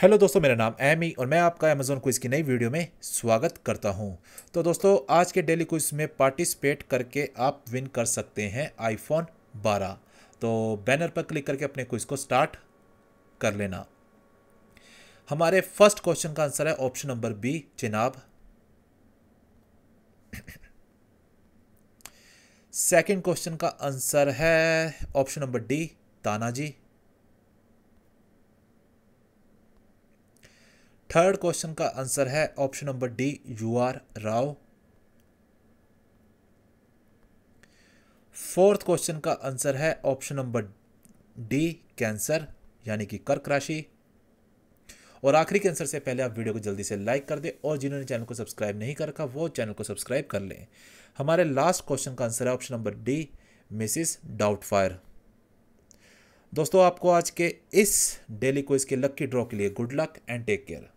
hello दोस्तों मेरा नाम एमी और मैं आपका अमेजोन क्विज़ की नई वीडियो में स्वागत करता हूं तो दोस्तों आज के डेली क्विज़ में पार्टिसिपेट करके आप विन कर सकते हैं आईफोन 12 तो बैनर पर क्लिक करके अपने क्विज़ को स्टार्ट कर लेना हमारे फर्स्ट क्वेश्चन का आंसर है option number B Chenab second question का आंसर है option number D Tanaji third question का आंसर है option number D U R Rao fourth question का आंसर है ऑप्शन नंबर डी कैंसर यानी कि कर्क राशि और आखिरी कैंसर से पहले आप वीडियो को जल्दी से लाइक कर दें और जिन्होंने चैनल को सब्सक्राइब नहीं कर रखा वो चैनल को सब्सक्राइब कर लें हमारे लास्ट क्वेश्चन का आंसर है option number D Mrs Doubtfire दोस्तों आपको आज के इस डेली क्विज के लक्की ड्रॉ के लिए good luck and take care